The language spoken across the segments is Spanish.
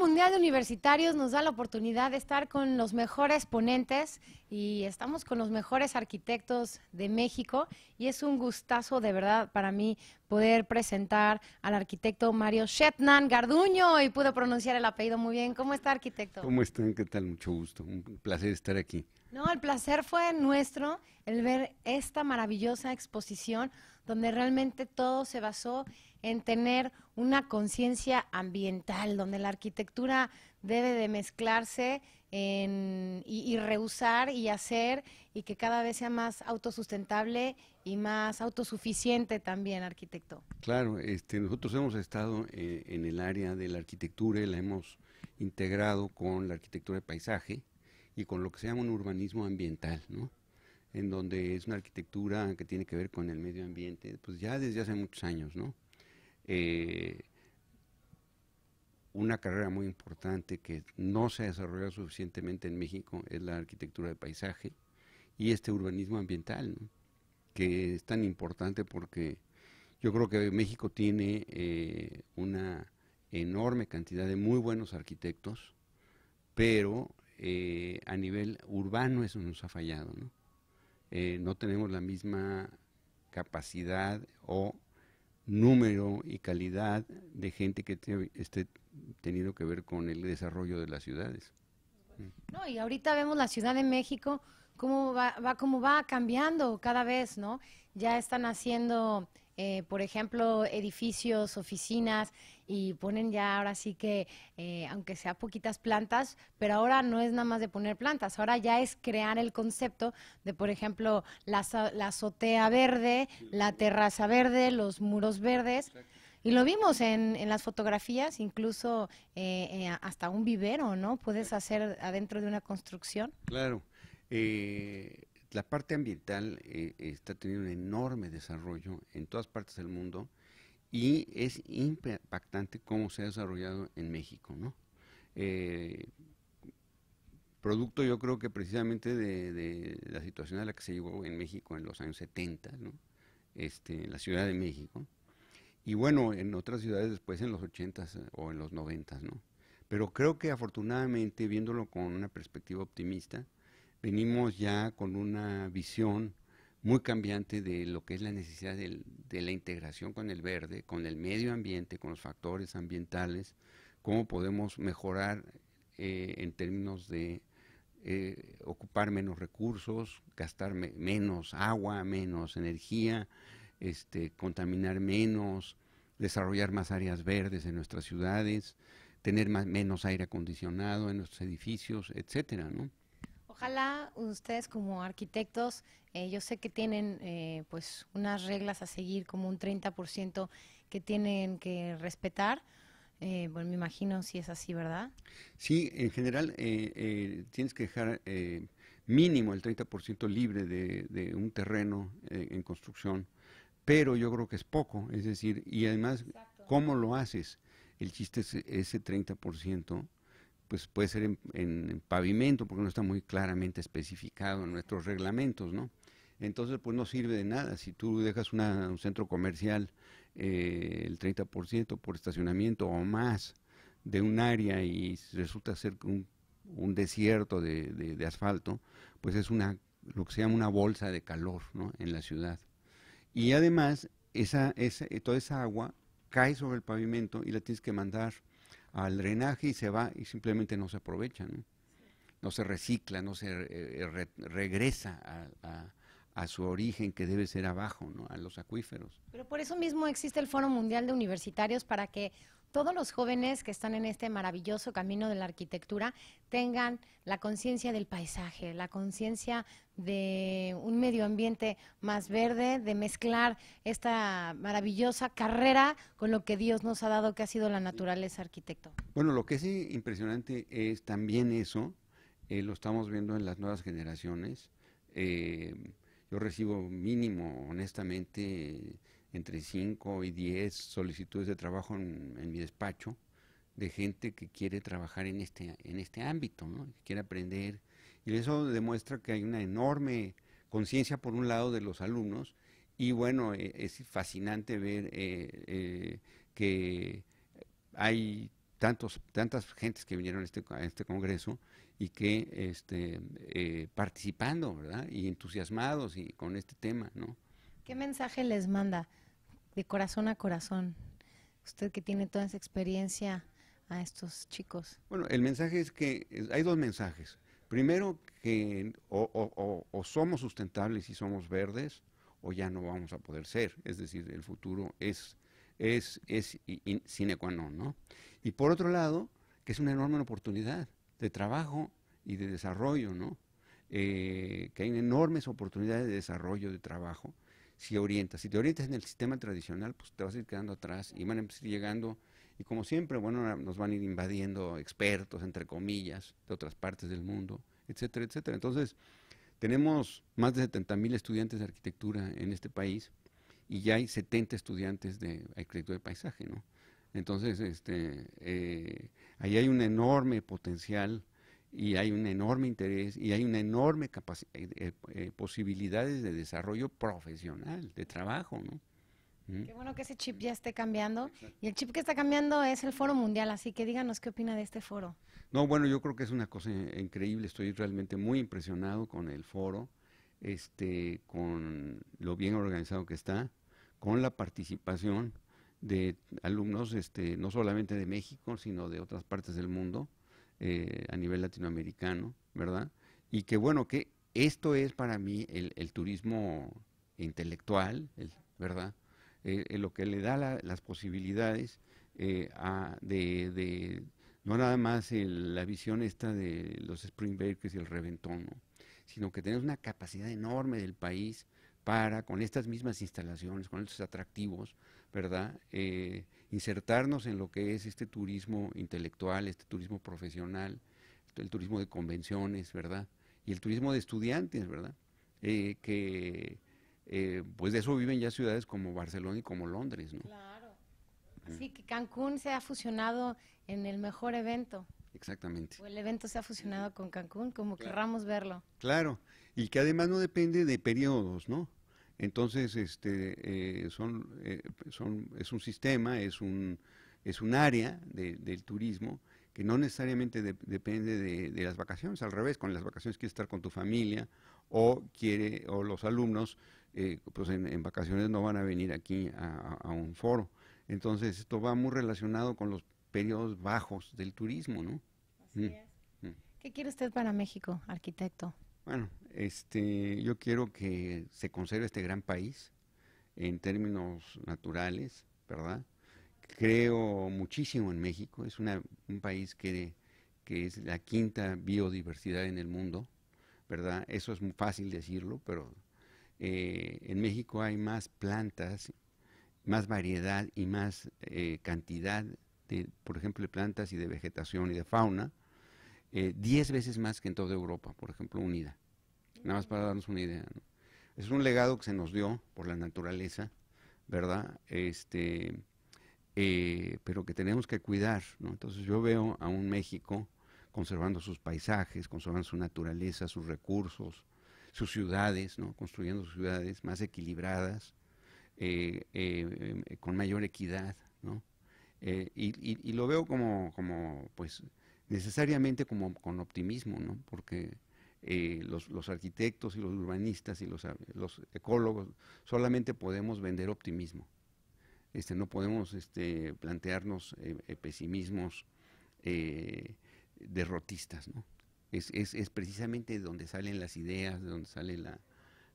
Mundial de Universitarios nos da la oportunidad de estar con los mejores ponentes y estamos con los mejores arquitectos de México y es un gustazo de verdad para mí poder presentar al arquitecto Mario Shetnan Garduño y pude pronunciar el apellido muy bien. ¿Cómo está arquitecto? ¿Cómo están? ¿Qué tal? Mucho gusto. Un placer estar aquí. No, el placer fue nuestro el ver esta maravillosa exposición donde realmente todo se basó en en tener una conciencia ambiental, donde la arquitectura debe de mezclarse y, y, rehusar y hacer y que cada vez sea más autosustentable y más autosuficiente también, arquitecto. Claro, este, nosotros hemos estado eh, en el área de la arquitectura y la hemos integrado con la arquitectura de paisaje y con lo que se llama un urbanismo ambiental, ¿no? en donde es una arquitectura que tiene que ver con el medio ambiente, pues ya desde hace muchos años, ¿no? Eh, una carrera muy importante que no se ha desarrollado suficientemente en México es la arquitectura de paisaje y este urbanismo ambiental, que es tan importante porque yo creo que México tiene eh, una enorme cantidad de muy buenos arquitectos, pero eh, a nivel urbano eso nos ha fallado. ¿no? no tenemos la misma capacidad o número y calidad de gente que esté teniendo que ver con el desarrollo de las ciudades. No, y ahorita vemos la Ciudad de México, cómo va, va, cómo va cambiando cada vez, ¿no? Ya están haciendo eh, por ejemplo, edificios, oficinas, y ponen ya ahora sí que, eh, aunque sea poquitas plantas, pero ahora no es nada más de poner plantas, ahora ya es crear el concepto de, por ejemplo, la, azotea verde, la terraza verde, los muros verdes. Y lo vimos en, las fotografías, incluso eh, hasta un vivero, ¿no? Puedes hacer adentro de una construcción. Claro la parte ambiental eh, está teniendo un enorme desarrollo en todas partes del mundo y es impactante cómo se ha desarrollado en México, ¿no? Eh, producto yo creo que precisamente de, la situación a la que se llegó en México en los años 70, este, en la Ciudad de México, y bueno, en otras ciudades después en los 80 eh, o en los 90, ¿no? Pero creo que afortunadamente, viéndolo con una perspectiva optimista, venimos ya con una visión muy cambiante de lo que es la necesidad de, la integración con el verde, con el medio ambiente, con los factores ambientales, cómo podemos mejorar eh, en términos de eh, ocupar menos recursos, gastar menos agua, menos energía, este, contaminar menos, desarrollar más áreas verdes en nuestras ciudades, tener menos aire acondicionado en nuestros edificios, etcétera, ¿no? Ojalá ustedes como arquitectos, eh, yo sé que tienen eh, pues unas reglas a seguir, como un 30% que tienen que respetar. Eh, bueno, me imagino si es así, ¿verdad? Sí, en general tienes que dejar mínimo el 30% libre de, un terreno en construcción, pero yo creo que es poco, es decir, y además, ¿cómo lo haces? El chiste es ese 30% pues puede ser en, pavimento, porque no está muy claramente especificado en nuestros reglamentos, ¿no? Entonces, pues no sirve de nada. Si tú dejas un centro comercial eh, el 30% por estacionamiento o más de un área y resulta ser un, un desierto de, asfalto, pues es una lo que se llama una bolsa de calor ¿no? en la ciudad. Y además, esa, toda esa agua cae sobre el pavimento y la tienes que mandar al drenaje y se va y simplemente no se aprovecha, no, se recicla, no se eh, eh, regresa a, a su origen que debe ser abajo, ¿no? a los acuíferos. Pero por eso mismo existe el Foro Mundial de Universitarios para que todos los jóvenes que están en este maravilloso camino de la arquitectura tengan la conciencia del paisaje, la conciencia de un medio ambiente más verde, de mezclar esta maravillosa carrera con lo que Dios nos ha dado, que ha sido la naturaleza, arquitecto. Bueno, lo que es impresionante es también eso, eh, lo estamos viendo en las nuevas generaciones. Eh, yo recibo mínimo, honestamente, entre 5 y 10 solicitudes de trabajo en, mi despacho de gente que quiere trabajar en este, en este ámbito, ¿no? que quiere aprender. Y eso demuestra que hay una enorme conciencia, por un lado, de los alumnos, y bueno, eh, es fascinante ver eh, eh, que hay tantos, tantas gentes que vinieron a este, a este congreso y que este, eh, participando, ¿verdad? Y entusiasmados y con este tema, ¿no? ¿Qué mensaje les manda de corazón a corazón? Usted que tiene toda esa experiencia a estos chicos. Bueno, el mensaje es que hay dos mensajes. Primero, que o, somos sustentables y somos verdes, o ya no vamos a poder ser. Es decir, el futuro es, es, sine qua non, ¿no? Y por otro lado, que es una enorme oportunidad de trabajo y de desarrollo, ¿no? Eh, que hay enormes oportunidades de desarrollo de trabajo si orientas. Si te orientas en el sistema tradicional, pues te vas a ir quedando atrás y van a ir llegando, y como siempre, bueno, nos van a ir invadiendo expertos, entre comillas, de otras partes del mundo, etcétera, etcétera. Entonces, tenemos más de 70 mil estudiantes de arquitectura en este país y ya hay 70 estudiantes de arquitectura de paisaje, ¿no? Entonces, este, eh, ahí hay un enorme potencial y hay un enorme interés y hay una enorme capacidad, eh, eh, eh, posibilidades de desarrollo profesional, de trabajo, ¿no? Qué bueno que ese chip ya esté cambiando. Y el chip que está cambiando es el foro mundial, así que díganos qué opina de este foro. No, bueno, yo creo que es una cosa increíble, estoy realmente muy impresionado con el foro, este, con lo bien organizado que está, con la participación de alumnos, este, no solamente de México, sino de otras partes del mundo eh, a nivel latinoamericano, ¿verdad? Y que bueno, que esto es para mí el, turismo intelectual, ¿verdad? Eh, eh, lo que le da las posibilidades de, no nada más la visión esta de los spring y el reventón, sino que tenemos una capacidad enorme del país para, con estas mismas instalaciones, con estos atractivos, ¿verdad? Eh, insertarnos en lo que es este turismo intelectual, este turismo profesional, el turismo de convenciones, ¿verdad? Y el turismo de estudiantes, ¿verdad? Eh, que eh, pues de eso viven ya ciudades como Barcelona y como Londres, ¿no? Claro. Así mm. que Cancún se ha fusionado en el mejor evento. Exactamente. O el evento se ha fusionado con Cancún, como querramos verlo. Claro, y que además no depende de periodos, ¿no? Entonces, este, eh, son, eh, son, es un sistema, es un, es un área del turismo que no necesariamente depende de, las vacaciones, al revés, con las vacaciones quieres estar con tu familia o, quiere, o los alumnos eh, pues en, vacaciones no van a venir aquí a, un foro. Entonces, esto va muy relacionado con los periodos bajos del turismo, ¿no? Mm. Mm. ¿Qué quiere usted para México, arquitecto? Bueno, este, yo quiero que se conserve este gran país en términos naturales, ¿verdad? Creo muchísimo en México, es un país que, es la quinta biodiversidad en el mundo, ¿verdad? Eso es muy fácil decirlo, pero eh, en México hay más plantas, más variedad y más eh, cantidad de, por ejemplo, de plantas y de vegetación y de fauna, eh, diez veces más que en toda Europa, por ejemplo, unida. Nada más para darnos una idea. Es un legado que se nos dio por la naturaleza, ¿verdad? Este, eh, pero que tenemos que cuidar, ¿no? Entonces yo veo a un México conservando sus paisajes, conservando su naturaleza, sus recursos, sus ciudades, ¿no? Construyendo ciudades más equilibradas, eh, eh, con mayor equidad, ¿no? y, lo veo como, como, pues, necesariamente como con optimismo, ¿no? Porque eh, los, arquitectos y los urbanistas y eh, los, ecólogos, solamente podemos vender optimismo. Este, no podemos este, plantearnos eh, pesimismos derrotistas. Es, es, es, precisamente donde salen las ideas, donde sale la,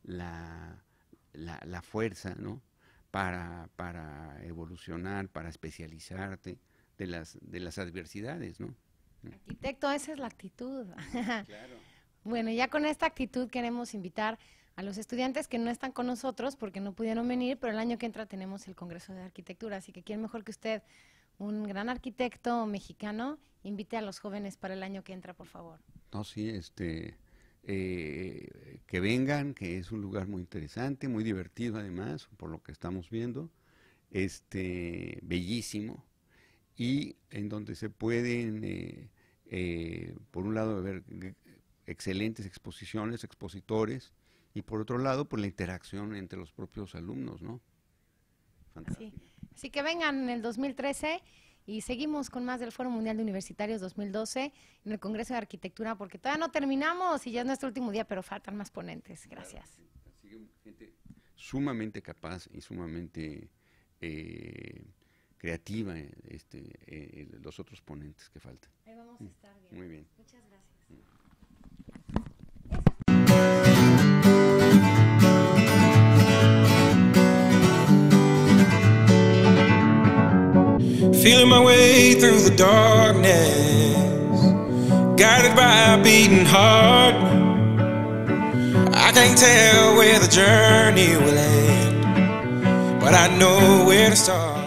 la, la, fuerza ¿no? para, para evolucionar, para especializarte de las, de las adversidades. ¿no? Arquitecto, esa es la actitud. Claro. Bueno, ya con esta actitud queremos invitar a los estudiantes que no están con nosotros porque no pudieron venir, pero el año que entra tenemos el Congreso de Arquitectura, así que quién mejor que usted, un gran arquitecto mexicano, invite a los jóvenes para el año que entra, por favor. No, sí, este, eh, que vengan, que es un lugar muy interesante, muy divertido además, por lo que estamos viendo, este, bellísimo, y en donde se pueden, eh, eh, por un lado, ver excelentes exposiciones, expositores, y por otro lado, por pues, la interacción entre los propios alumnos, ¿no? Así, que vengan en el 2013. Y seguimos con más del Foro Mundial de Universitarios 2012 en el Congreso de Arquitectura, porque todavía no terminamos y ya es nuestro último día, pero faltan más ponentes. Gracias. gente sumamente capaz y sumamente eh, creativa este, eh, eh, los otros ponentes que faltan. Ahí vamos a mm. estar Muy bien. Muchas gracias. Feeling my way through the darkness, guided by a beating heart. I can't tell where the journey will end, but I know where to start.